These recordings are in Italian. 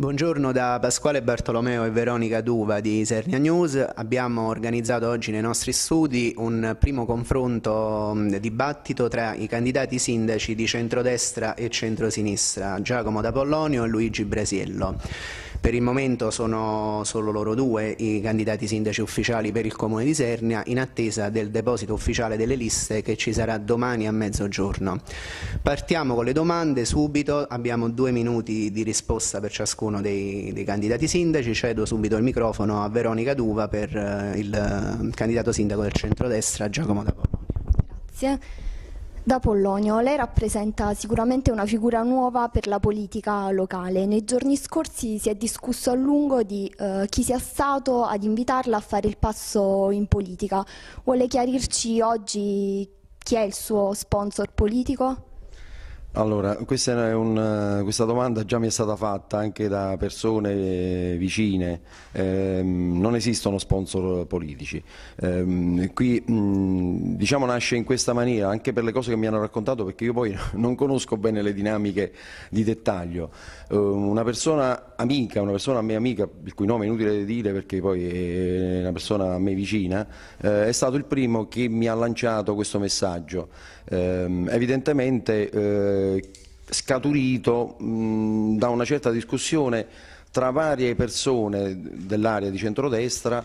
Buongiorno da Pasquale Bartolomeo e Veronica Duva di Sernia News. Abbiamo organizzato oggi nei nostri studi un primo confronto mm, dibattito tra i candidati sindaci di centrodestra e centrosinistra, Giacomo D'Apollonio e Luigi Brasiello. Per il momento sono solo loro due i candidati sindaci ufficiali per il Comune di Sernia in attesa del deposito ufficiale delle liste che ci sarà domani a mezzogiorno. Partiamo con le domande subito, abbiamo due minuti di risposta per ciascuno dei, dei candidati sindaci, cedo subito il microfono a Veronica Duva per eh, il eh, candidato sindaco del centrodestra Giacomo D'Apollo. Grazie. Da Pollonio, lei rappresenta sicuramente una figura nuova per la politica locale. Nei giorni scorsi si è discusso a lungo di eh, chi sia stato ad invitarla a fare il passo in politica. Vuole chiarirci oggi chi è il suo sponsor politico? Allora, questa, un, eh, questa, domanda già mi è stata fatta anche da persone eh, vicine, eh, non esistono sponsor politici, eh, qui diciamo nasce in questa maniera anche per le cose che mi hanno raccontato perché io poi non conosco bene le dinamiche di dettaglio, eh, una persona amica, una persona a me amica, il cui nome è inutile dire perché poi è una persona a me vicina, eh, è stato il primo che mi ha lanciato questo messaggio. Ehm, evidentemente eh, scaturito mh, da una certa discussione tra varie persone dell'area di centrodestra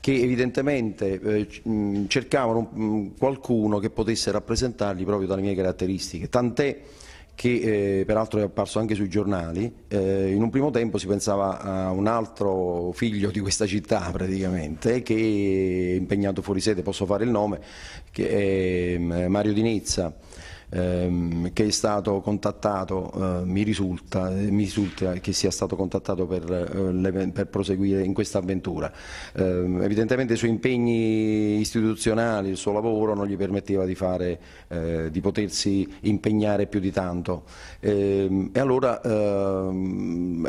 che evidentemente eh, cercavano mh, qualcuno che potesse rappresentarli proprio dalle mie caratteristiche, tant'è che eh, peraltro è apparso anche sui giornali, eh, in un primo tempo si pensava a un altro figlio di questa città praticamente che è impegnato fuori sede, posso fare il nome, che è ehm, Mario Di Nizza ehm, che è stato contattato, eh, mi, risulta, eh, mi, risulta, che sia stato contattato per, eh, le, per proseguire in questa avventura. Eh, evidentemente i suoi impegni istituzionali, il suo lavoro non gli permetteva di, fare, eh, di potersi impegnare più di tanto. Ehm, e allora ehm,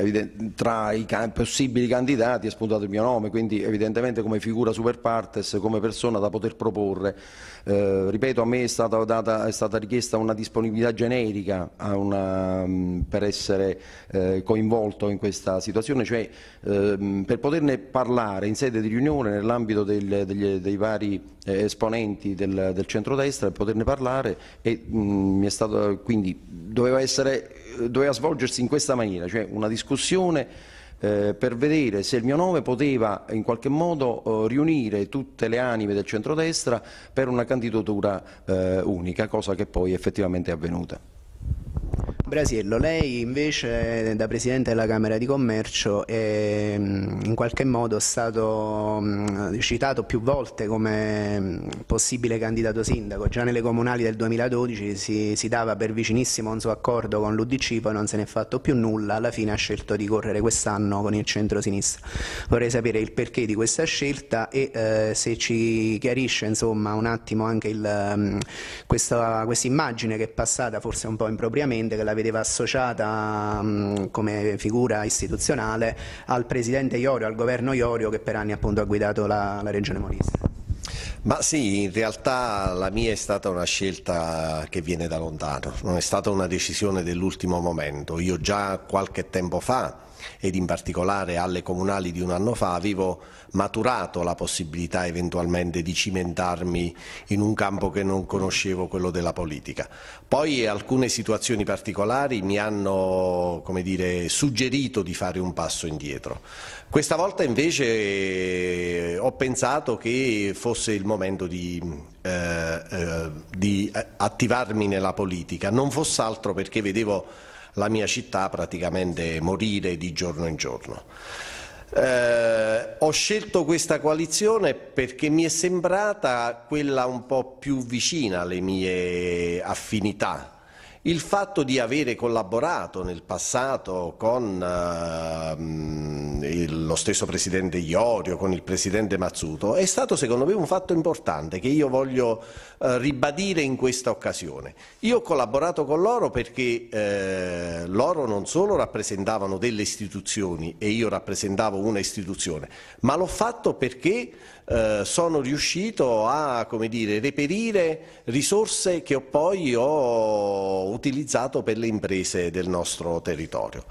tra i can possibili candidati è spuntato il mio nome, quindi evidentemente come figura super partes, come persona da poter proporre. Eh, ripeto, a me è stata, data, è stata richiesta richiesta una disponibilità generica una, mm, per essere eh, coinvolto in questa situazione, cioè eh, per poterne parlare in sede di riunione nell'ambito dei vari eh, esponenti del, del centrodestra, per poterne parlare e mh, mm, stato, quindi doveva, essere, eh, doveva svolgersi in questa maniera, cioè una discussione eh, per vedere se il mio nome poteva in qualche modo eh, riunire tutte le anime del centrodestra per una candidatura eh, unica, cosa che poi effettivamente è avvenuta. Brasiello, lei invece da Presidente della Camera di Commercio è mm, in qualche modo stato mm, citato più volte come mm, possibile candidato sindaco, già nelle comunali del 2012 si, si dava per vicinissimo un suo accordo con l'Udc, poi non se ne è fatto più nulla, alla fine ha scelto di correre quest'anno con il centro-sinistra. Vorrei sapere il perché di questa scelta e eh, se ci chiarisce insomma, un attimo anche questa, quest immagine che è passata forse un po' impropriamente, che la vedeva associata mh, mm, come figura istituzionale al presidente Iorio, al governo Iorio che per anni appunto, ha guidato la, la regione Molise. Ma sì, in realtà la mia è stata una scelta che viene da lontano, non è stata una decisione dell'ultimo momento. Io già qualche tempo fa ed in particolare alle comunali di un anno fa avevo maturato la possibilità eventualmente di cimentarmi in un campo che non conoscevo, quello della politica. Poi alcune situazioni particolari mi hanno dire, suggerito di fare un passo indietro. Questa volta invece ho pensato che fosse il momento di, eh, eh, di attivarmi nella politica, non fosse altro perché vedevo la mia città praticamente morire di giorno in giorno. Eh, ho scelto questa coalizione perché mi è sembrata quella un po' più vicina alle mie affinità, il fatto di avere collaborato nel passato con eh, il, lo stesso presidente Iorio, con il presidente Mazzuto, è stato secondo me un fatto importante che io voglio eh, ribadire in questa occasione. Io ho collaborato con loro perché eh, loro non solo rappresentavano delle istituzioni e io rappresentavo una istituzione, ma l'ho fatto perché eh, sono riuscito a dire, reperire risorse che poi ho utilizzato per le imprese del nostro territorio.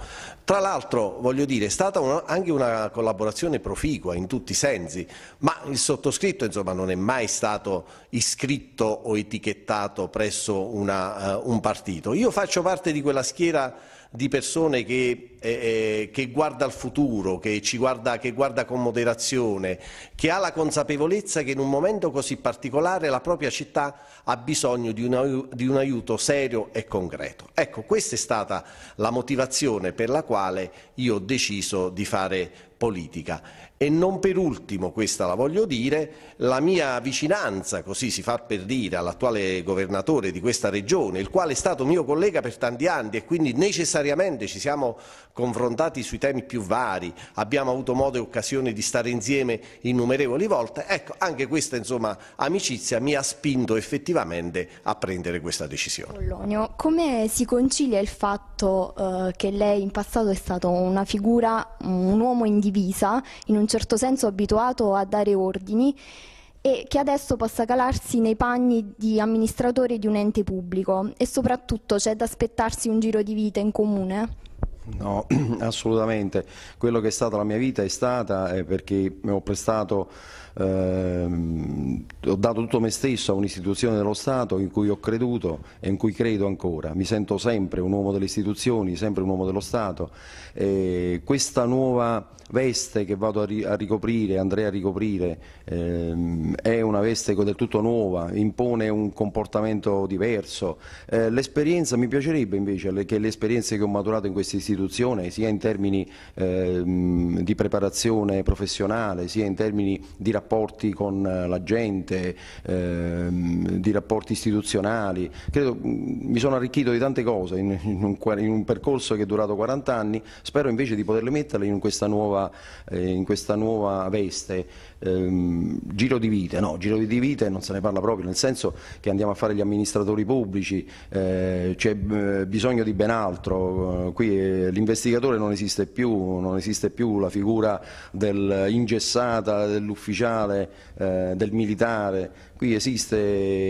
Tra l'altro, voglio dire, è stata una, anche una collaborazione proficua in tutti i sensi, ma il sottoscritto insomma, non è mai stato iscritto o etichettato presso una, uh, un partito. Io faccio parte di quella schiera di persone che eh, eh, che guarda al futuro, che, guarda, che guarda con moderazione, che ha la consapevolezza che in un momento così particolare la propria città ha bisogno di un, di un aiuto serio e concreto. Ecco, questa è stata la motivazione per la quale io ho deciso di fare politica. E non per ultimo, questa la voglio dire, la mia vicinanza, così si fa per dire, all'attuale governatore di questa regione, il quale è stato mio collega per tanti anni e quindi necessariamente ci siamo confrontati sui temi più vari, abbiamo avuto modo e occasione di stare insieme innumerevoli volte, ecco anche questa insomma, amicizia mi ha spinto effettivamente a prendere questa decisione. Pollonio, come si concilia il fatto eh, che lei in passato è stato una figura, un uomo in divisa, in un certo senso abituato a dare ordini, e che adesso possa calarsi nei panni di amministratore di un ente pubblico e soprattutto c'è da aspettarsi un giro di vita in comune? No, assolutamente. Quello che è stata la mia vita è stata eh, perché ho prestato, eh, ho dato tutto me stesso a un'istituzione dello Stato in cui ho creduto e in cui credo ancora. Mi sento sempre un uomo delle istituzioni, sempre un uomo dello Stato. Eh, questa nuova veste che vado a, ri a ricoprire, andrei a ricoprire, ehm, è una veste del tutto nuova, impone un comportamento diverso. Eh, l'esperienza, mi piacerebbe invece che le esperienze che ho maturato in questi istituzioni istituzione sia in termini eh, di preparazione professionale, sia in termini di rapporti con eh, la gente, eh, di rapporti istituzionali. Credo, mm, mi sono arricchito di tante cose in, in, un, in, un, percorso che è durato 40 anni, spero invece di poterle metterle in questa nuova, eh, in questa nuova veste. Ehm, giro di vite, no, giro di vite non se ne parla proprio, nel senso che andiamo a fare gli amministratori pubblici, eh, c'è eh, bisogno di ben altro, qui l'investigatore non esiste più, non esiste più la figura dell'ingessata, dell'ufficiale, eh, del militare, qui esiste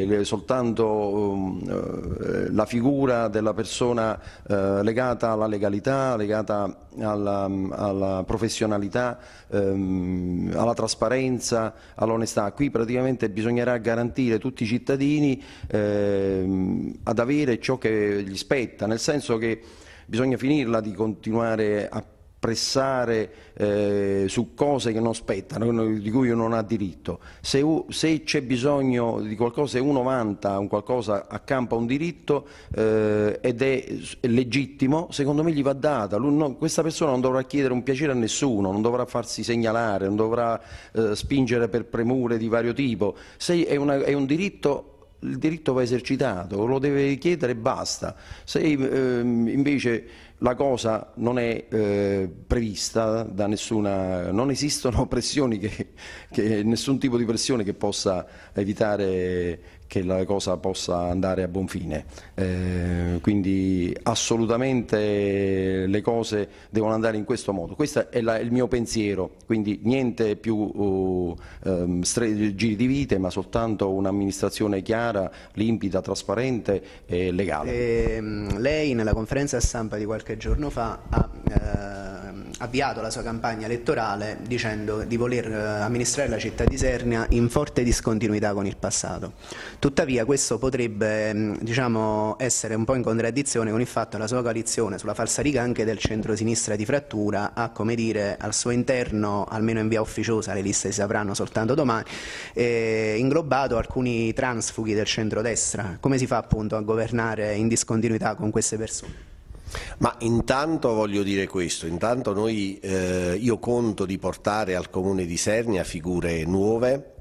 eh, soltanto um, eh, la figura della persona uh, legata alla legalità, legata alla, mm, alla professionalità, um, alla trasparenza, all'onestà. Qui praticamente bisognerà garantire tutti i cittadini eh, ad avere ciò che gli spetta, nel senso che bisogna finirla di continuare a pressare eh, su cose che non spettano, di cui uno non ha diritto. Se, se c'è bisogno di qualcosa e uno vanta un qualcosa, accampa un diritto eh, ed è, è, legittimo, secondo me gli va data. Lui, no, questa persona non dovrà chiedere un piacere a nessuno, non dovrà farsi segnalare, non dovrà eh, spingere per premure di vario tipo. Se è, una, è un diritto il diritto va esercitato, lo deve chiedere e basta. Se ehm, invece la cosa non è eh, prevista da nessuna, non esistono pressioni che, che, nessun tipo di pressione che possa evitare che la cosa possa andare a buon fine. Eh, quindi assolutamente le cose devono andare in questo modo. Questo è la, il mio pensiero, quindi niente più uh, um, giri di vite, ma soltanto un'amministrazione chiara, limpida, trasparente e legale. E, ehm, lei nella conferenza stampa di qualche giorno fa ha avviato la sua campagna elettorale dicendo di voler eh, amministrare la città di Sernia in forte discontinuità con il passato. Tuttavia questo potrebbe mm, diciamo, essere un po' in contraddizione con il fatto che la sua coalizione sulla falsariga anche del centro-sinistra di frattura ha come dire al suo interno, almeno in via ufficiosa, le liste si sapranno soltanto domani, eh, inglobato alcuni transfughi del centro-destra. Come si fa appunto a governare in discontinuità con queste persone? Ma intanto voglio dire questo, intanto noi, eh, io conto di portare al Comune di Sernia figure nuove,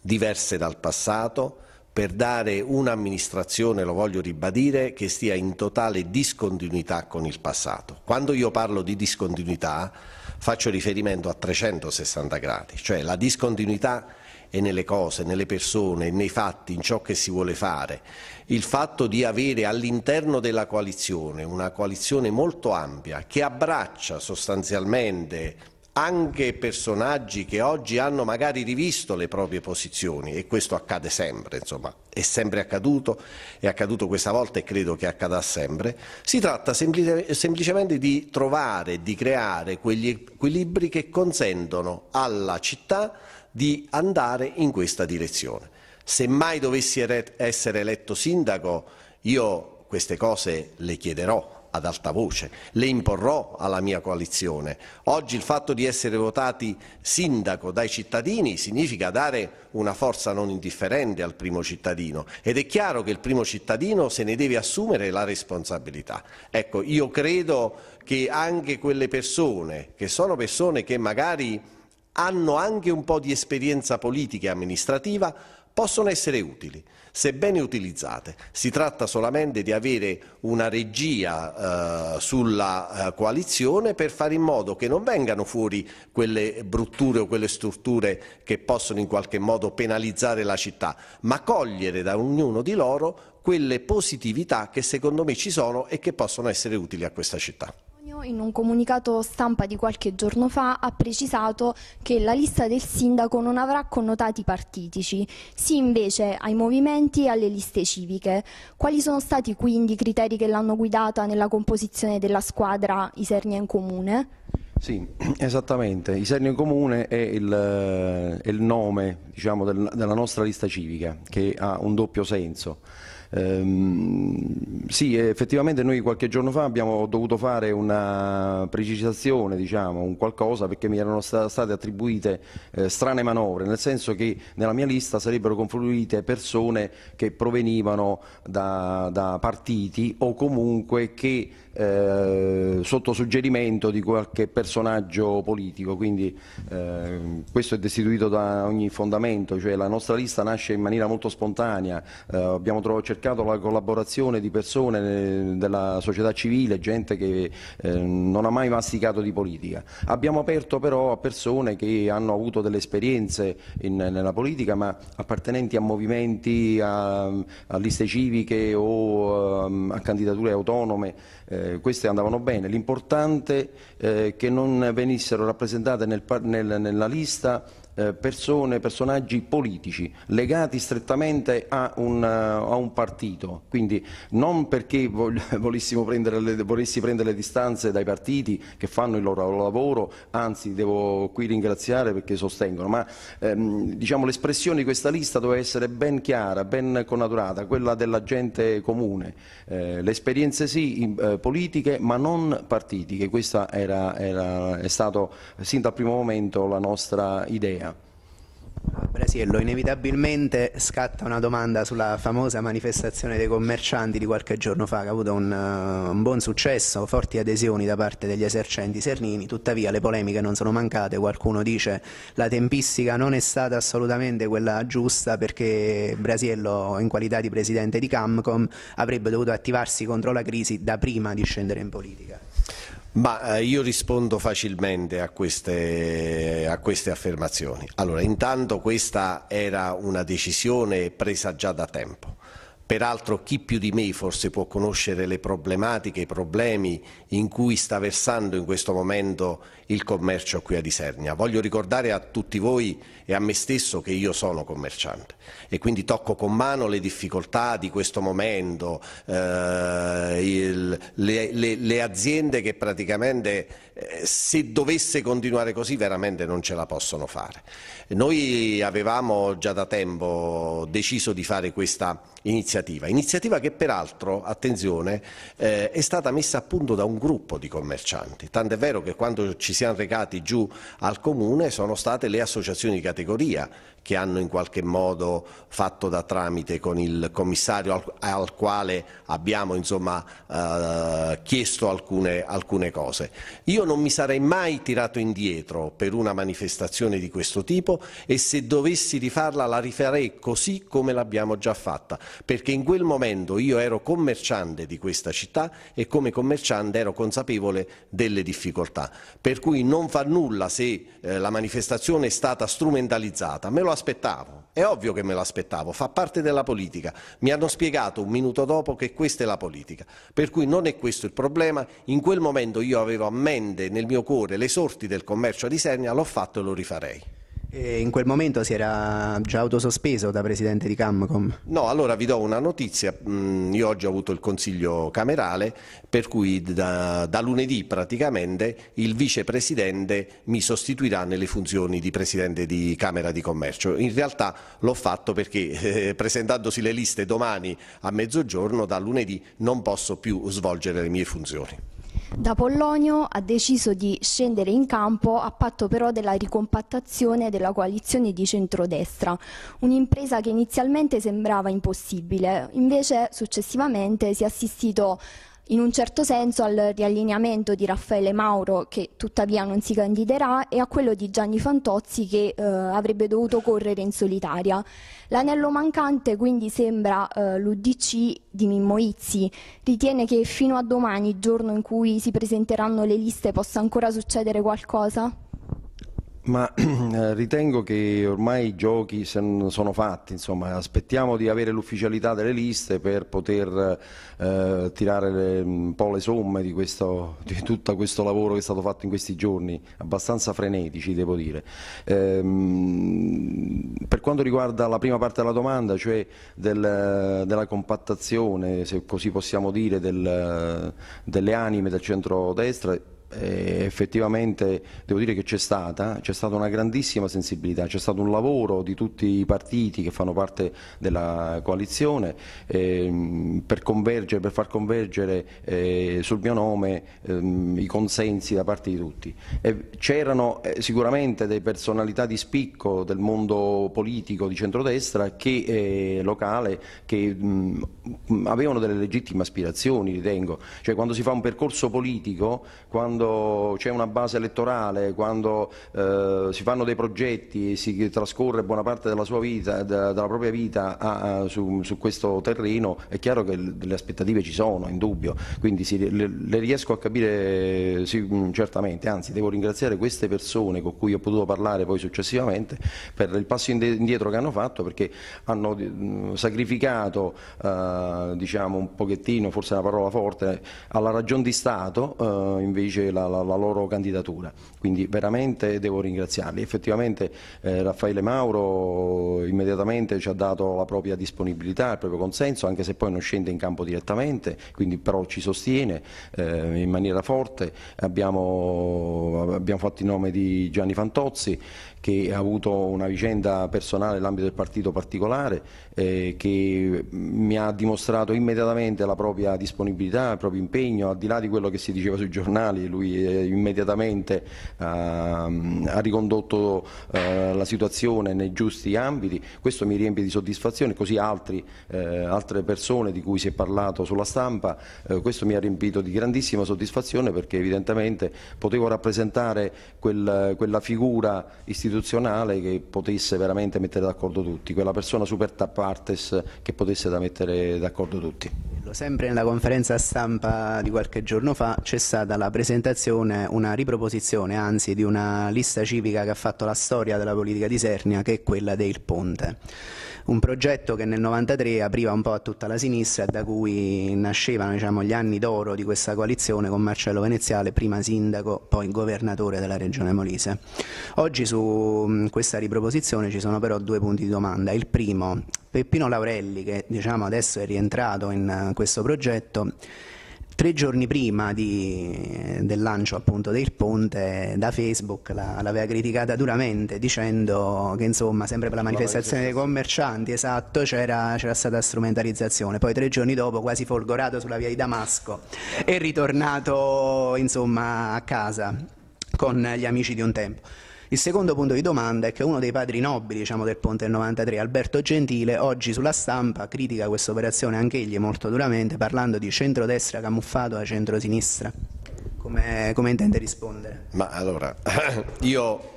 diverse dal passato, per dare un'amministrazione, lo voglio ribadire, che stia in totale discontinuità con il passato. Quando io parlo di discontinuità faccio riferimento a 360 gradi, cioè la discontinuità e nelle cose, nelle persone, nei fatti, in ciò che si vuole fare. Il fatto di avere all'interno della coalizione una coalizione molto ampia che abbraccia sostanzialmente anche personaggi che oggi hanno magari rivisto le proprie posizioni e questo accade sempre, insomma, è sempre accaduto, è accaduto questa volta e credo che accada sempre. Si tratta semplice, semplicemente di trovare, di creare quegli equilibri che consentono alla città di andare in questa direzione. Se mai dovessi essere eletto sindaco, io queste cose le chiederò ad alta voce, le imporrò alla mia coalizione. Oggi il fatto di essere votati sindaco dai cittadini significa dare una forza non indifferente al primo cittadino ed è chiaro che il primo cittadino se ne deve assumere la responsabilità. Ecco, io credo che anche quelle persone, che sono persone che magari hanno anche un po' di esperienza politica e amministrativa, possono essere utili, sebbene utilizzate. Si tratta solamente di avere una regia eh, sulla eh, coalizione per fare in modo che non vengano fuori quelle brutture o quelle strutture che possono in qualche modo penalizzare la città, ma cogliere da ognuno di loro quelle positività che secondo me ci sono e che possono essere utili a questa città. Torino in un comunicato stampa di qualche giorno fa ha precisato che la lista del sindaco non avrà connotati partitici, sì invece ai movimenti e alle liste civiche. Quali sono stati quindi i criteri che l'hanno guidata nella composizione della squadra Isernia in Comune? Sì, esattamente. Isernia in Comune è il, eh, è il nome diciamo, del, della nostra lista civica che ha un doppio senso. Ehm, sì, effettivamente noi qualche giorno fa abbiamo dovuto fare una precisazione, diciamo, un qualcosa perché mi erano state attribuite eh, strane manovre, nel senso che nella mia lista sarebbero confluite persone che provenivano da, da partiti o comunque che eh, sotto suggerimento di qualche personaggio politico, quindi eh, questo è destituito da ogni fondamento, cioè la nostra lista nasce in maniera molto spontanea, eh, abbiamo cercato la collaborazione di persone eh, della società civile, gente che eh, non ha mai masticato di politica. Abbiamo aperto però a persone che hanno avuto delle esperienze in, nella politica ma appartenenti a movimenti, a, a liste civiche o a, ehm, a candidature autonome. Eh, queste andavano bene, l'importante è eh, che non venissero rappresentate nel, nel, nella lista eh, persone, personaggi politici legati strettamente a un, eh, a un partito, quindi non perché volessimo prendere le, volessi prendere le distanze dai partiti che fanno il loro lavoro, anzi devo qui ringraziare perché sostengono, ma ehm, diciamo, l'espressione di questa lista doveva essere ben chiara, ben connaturata, quella della gente comune, eh, le esperienze sì in, eh, politiche ma non partitiche, questa era, era, è stata sin dal primo momento la nostra idea. Brasiello, inevitabilmente scatta una domanda sulla famosa manifestazione dei commercianti di qualche giorno fa che ha avuto un, eh, un, buon successo, forti adesioni da parte degli esercenti sernini, tuttavia le polemiche non sono mancate, qualcuno dice la tempistica non è stata assolutamente quella giusta perché Brasiello in qualità di presidente di Camcom avrebbe dovuto attivarsi contro la crisi da prima di scendere in politica. Ma eh, io rispondo facilmente a queste, a queste, affermazioni. Allora, intanto questa era una decisione presa già da tempo. Peraltro chi più di me forse può conoscere le problematiche, i problemi in cui sta versando in questo momento il commercio qui a Disernia. Voglio ricordare a tutti voi e a me stesso che io sono commerciante e quindi tocco con mano le difficoltà di questo momento, eh, il, le, le, le, aziende che praticamente eh, se dovesse continuare così veramente non ce la possono fare. Noi avevamo già da tempo deciso di fare questa iniziativa iniziativa, iniziativa che peraltro, attenzione, eh, è stata messa a punto da un gruppo di commercianti, tant'è vero che quando ci siamo recati giù al comune sono state le associazioni di categoria che hanno in qualche modo fatto da tramite con il commissario al, al quale abbiamo insomma, eh, chiesto alcune, alcune cose. Io non mi sarei mai tirato indietro per una manifestazione di questo tipo e se dovessi rifarla la rifarei così come l'abbiamo già fatta, perché in quel momento io ero commerciante di questa città e come commerciante ero consapevole delle difficoltà. Per cui non fa nulla se eh, la manifestazione è stata strumentalizzata, me lo aspettavo, È ovvio che me l'aspettavo, fa parte della politica. Mi hanno spiegato un minuto dopo che questa è la politica. Per cui non è questo il problema. In quel momento io avevo a mente nel mio cuore le sorti del commercio a Disernia, l'ho fatto e lo rifarei. E in quel momento si era già autosospeso da presidente di Camcom? No, allora vi do una notizia. Mm, io oggi ho avuto il consiglio camerale, per cui da, da lunedì praticamente il vicepresidente mi sostituirà nelle funzioni di presidente di Camera di Commercio. In realtà l'ho fatto perché eh, presentandosi le liste domani a mezzogiorno, da lunedì non posso più svolgere le mie funzioni. Da Pollonio ha deciso di scendere in campo a patto però della ricompattazione della coalizione di centrodestra, un'impresa che inizialmente sembrava impossibile, invece successivamente si è assistito in un certo senso al riallineamento di Raffaele Mauro, che tuttavia non si candiderà, e a quello di Gianni Fantozzi, che eh, avrebbe dovuto correre in solitaria. L'anello mancante quindi sembra eh, l'Udc di Mimmo Izzi. Ritiene che fino a domani, giorno in cui si presenteranno le liste, possa ancora succedere qualcosa? Ma eh, ritengo che ormai i giochi sono fatti, insomma, aspettiamo di avere l'ufficialità delle liste per poter eh, tirare le, un po' le somme di, questo, di, tutto questo lavoro che è stato fatto in questi giorni, abbastanza frenetici devo dire. Ehm, per quanto riguarda la prima parte della domanda, cioè del, della compattazione, se così possiamo dire, del, delle anime del centro-destra, eh, effettivamente devo dire che c'è stata, c'è stata una grandissima sensibilità, c'è stato un lavoro di tutti i partiti che fanno parte della coalizione ehm, per, per, far convergere eh, sul mio nome ehm, i consensi da parte di tutti. c'erano eh, sicuramente delle personalità di spicco del mondo politico di centrodestra che, eh, locale che mh, mm, avevano delle legittime aspirazioni, ritengo. Cioè, quando si fa un percorso politico, quando quando c'è una base elettorale, quando eh, si fanno dei progetti e si trascorre buona parte della sua vita, eh, della, della propria vita a, a, su, su, questo terreno, è chiaro che le aspettative ci sono, in dubbio, quindi si, le, le, riesco a capire sì, mm, certamente, anzi devo ringraziare queste persone con cui ho potuto parlare poi successivamente per il passo indietro che hanno fatto perché hanno mm, sacrificato eh, diciamo un pochettino, forse è una parola forte, alla ragion di Stato eh, invece la, la, la, loro candidatura. Quindi veramente devo ringraziarli. Effettivamente eh, Raffaele Mauro immediatamente ci ha dato la propria disponibilità, il proprio consenso, anche se poi non scende in campo direttamente, quindi però ci sostiene eh, in maniera forte. Abbiamo, abbiamo fatto il nome di Gianni Fantozzi che ha avuto una vicenda personale nell'ambito del partito particolare eh, che mi ha dimostrato immediatamente la propria disponibilità, il proprio impegno, al di là di quello che si diceva sui giornali, lui lui immediatamente ehm, ha ricondotto eh, la situazione nei giusti ambiti, questo mi riempie di soddisfazione, così altri, eh, altre persone di cui si è parlato sulla stampa, eh, questo mi ha riempito di grandissima soddisfazione perché evidentemente potevo rappresentare quel, quella figura istituzionale che potesse veramente mettere d'accordo tutti, quella persona super tappartes che potesse da mettere d'accordo tutti. Sempre nella conferenza stampa di qualche giorno fa c'è stata la presentazione presentazione una riproposizione, anzi, di una lista civica che ha fatto la storia della politica di Sernia, che è quella del Ponte. Un progetto che nel 1993 apriva un po' a tutta la sinistra e da cui nascevano diciamo, gli anni d'oro di questa coalizione con Marcello Veneziale, prima sindaco, poi governatore della regione Molise. Oggi su mm, questa riproposizione ci sono però due punti di domanda. Il primo, Peppino Laurelli, che diciamo, adesso è rientrato in eh, questo progetto, Tre giorni prima di, del lancio appunto del ponte da Facebook la, l'aveva criticata duramente dicendo che insomma sempre per la manifestazione dei commercianti esatto c'era, c'era stata strumentalizzazione, poi tre giorni dopo quasi folgorato sulla via di Damasco è ritornato insomma a casa con gli amici di un tempo. Il secondo punto di domanda è che uno dei padri nobili diciamo, del ponte del 93, Alberto Gentile, oggi sulla stampa critica questa operazione anche egli molto duramente parlando di centrodestra camuffato da centrosinistra. Come, come intende rispondere? Ma allora, io...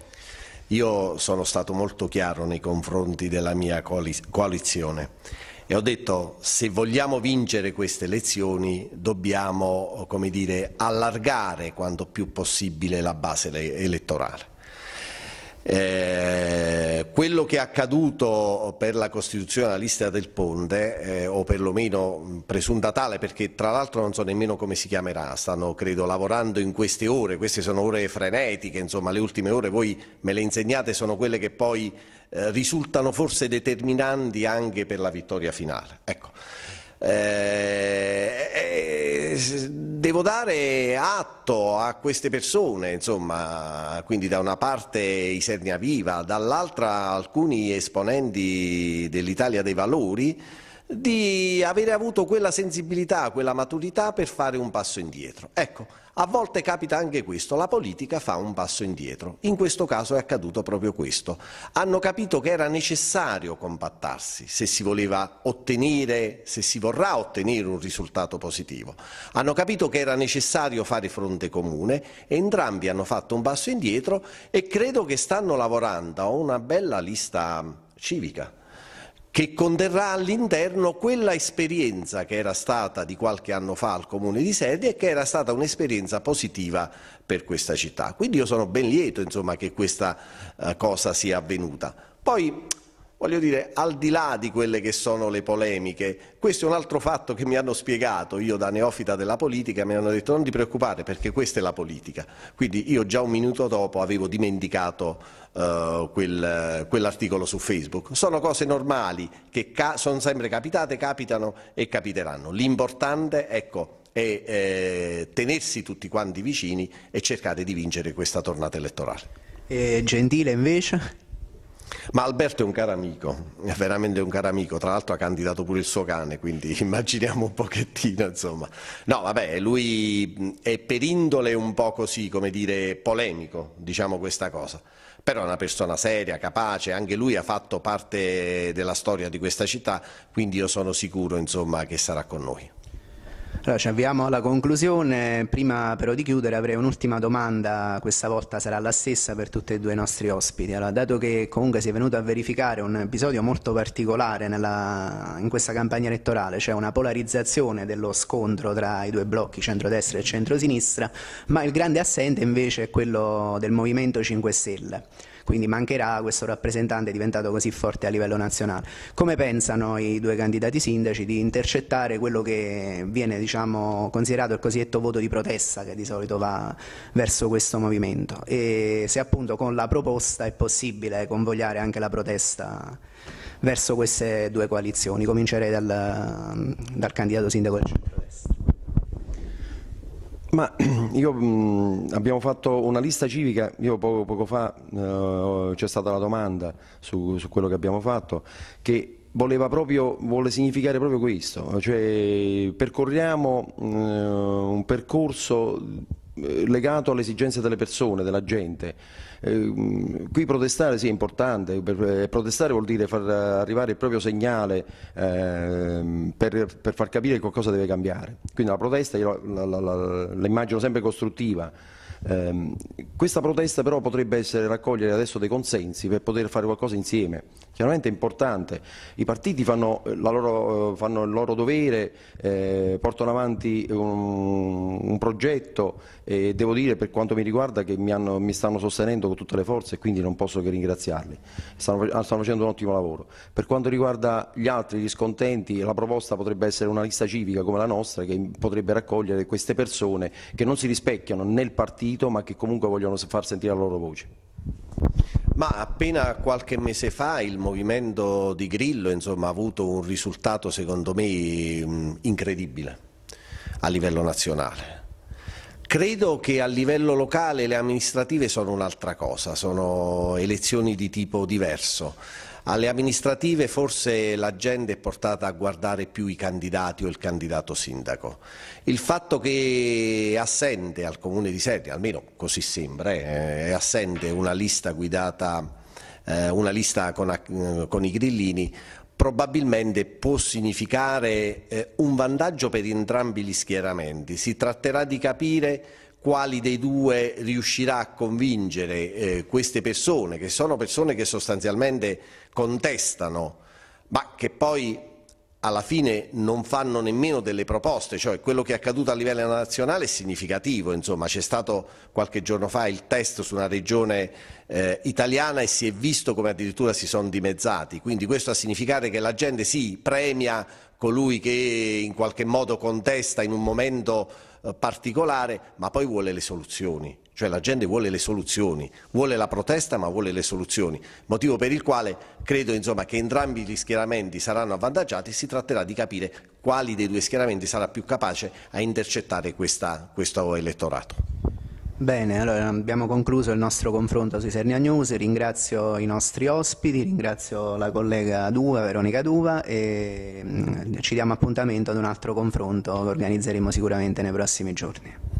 Io sono stato molto chiaro nei confronti della mia coalizione e ho detto se vogliamo vincere queste elezioni dobbiamo dire, allargare quanto più possibile la base elettorale. Eh, quello che è accaduto per la costituzione lista del Ponte, eh, o perlomeno presunta tale, perché tra l'altro non so nemmeno come si chiamerà, stanno credo lavorando in queste ore, queste sono ore frenetiche, insomma le ultime ore voi me le insegnate sono quelle che poi eh, risultano forse determinanti anche per la vittoria finale. Ecco. Eh, eh, devo dare atto a queste persone, insomma, quindi da una parte Isernia Viva, dall'altra alcuni esponenti dell'Italia dei Valori, di avere avuto quella sensibilità, quella maturità per fare un passo indietro. Ecco, a volte capita anche questo, la politica fa un passo indietro. In questo caso è accaduto proprio questo. Hanno capito che era necessario compattarsi se si voleva ottenere, se si vorrà ottenere un risultato positivo. Hanno capito che era necessario fare fronte comune, entrambi hanno fatto un passo indietro e credo che stanno lavorando a una bella lista civica che conterrà all'interno quella esperienza che era stata di qualche anno fa al Comune di Sedi e che era stata un'esperienza positiva per questa città. Quindi io sono ben lieto insomma, che questa eh, cosa sia avvenuta. Poi Voglio dire, al di là di quelle che sono le polemiche, questo è un altro fatto che mi hanno spiegato, io da neofita della politica mi hanno detto non ti preoccupare perché questa è la politica, quindi io già un minuto dopo avevo dimenticato uh, quel, uh, quell'articolo su Facebook, sono cose normali che sono sempre capitate, capitano e capiteranno, l'importante ecco, è eh, tenersi tutti quanti vicini e cercare di vincere questa tornata elettorale. E Gentile invece? Ma Alberto è un caro amico, è veramente un caro amico, tra l'altro ha candidato pure il suo cane, quindi immaginiamo un pochettino, insomma. No, vabbè, lui è per indole un po' così, come dire, polemico, diciamo questa cosa. Però è una persona seria, capace, anche lui ha fatto parte della storia di questa città, quindi io sono sicuro, insomma, che sarà con noi. Allora, ci avviamo alla conclusione, prima però di chiudere avrei un'ultima domanda, questa volta sarà la stessa per tutti e due i nostri ospiti. Allora, dato che comunque si è venuto a verificare un episodio molto particolare nella, in questa campagna elettorale, cioè una polarizzazione dello scontro tra i due blocchi centrodestra e centrosinistra, ma il grande assente invece è quello del Movimento 5 Stelle quindi mancherà questo rappresentante diventato così forte a livello nazionale. Come pensano i due candidati sindaci di intercettare quello che viene diciamo, considerato il cosiddetto voto di protesta che di solito va verso questo movimento e se appunto con la proposta è possibile convogliare anche la protesta verso queste due coalizioni. Comincerei dal, dal candidato sindaco del centro. Ma io mh, mm, abbiamo fatto una lista civica, io poco, poco fa eh, c'è stata la domanda su, su, quello che abbiamo fatto, che voleva proprio, vuole significare proprio questo, cioè percorriamo eh, un percorso eh, legato alle esigenze delle persone, della gente. Ehm, qui protestare sì è importante, eh, protestare vuol dire far arrivare il proprio segnale eh, per, per, far capire che qualcosa deve cambiare. Quindi la protesta io la, la, la, la immagino sempre costruttiva. Eh, questa protesta però potrebbe essere raccogliere adesso dei consensi per poter fare qualcosa insieme. Chiaramente è importante, i partiti fanno, eh, loro, eh, fanno il loro dovere, eh, portano avanti un, un progetto e devo dire per quanto mi riguarda che mi, hanno, mi, stanno sostenendo con tutte le forze e quindi non posso che ringraziarli, stanno, ah, stanno facendo un ottimo lavoro. Per quanto riguarda gli altri, gli scontenti, la proposta potrebbe essere una lista civica come la nostra che potrebbe raccogliere queste persone che non si rispecchiano nel partito partito ma che comunque vogliono far sentire la loro voce. Ma appena qualche mese fa il movimento di Grillo insomma, ha avuto un risultato secondo me incredibile a livello nazionale Credo che a livello locale le amministrative sono un'altra cosa, sono elezioni di tipo diverso. Alle amministrative forse la gente è portata a guardare più i candidati o il candidato sindaco. Il fatto che è assente al Comune di Sernia, almeno così sembra, eh, è assente una lista guidata eh, una lista con, eh, con, i grillini probabilmente può significare eh, un vantaggio per entrambi gli schieramenti. Si tratterà di capire quali dei due riuscirà a convincere eh, queste persone, che sono persone che sostanzialmente contestano, ma che poi alla fine non fanno nemmeno delle proposte, cioè quello che è accaduto a livello nazionale è significativo, insomma c'è stato qualche giorno fa il test su una regione eh, italiana e si è visto come addirittura si sono dimezzati, quindi questo a significare che la gente sì premia colui che in qualche modo contesta in un momento eh, particolare, ma poi vuole le soluzioni. Cioè la gente vuole le soluzioni, vuole la protesta ma vuole le soluzioni, motivo per il quale credo insomma, che entrambi gli schieramenti saranno avvantaggiati e si tratterà di capire quali dei due schieramenti sarà più capace a intercettare questa, questo elettorato. Bene, allora abbiamo concluso il nostro confronto sui Sernia News, ringrazio i nostri ospiti, ringrazio la collega Duva, Veronica Duva e mm, ci diamo appuntamento ad un altro confronto che organizzeremo sicuramente nei prossimi giorni.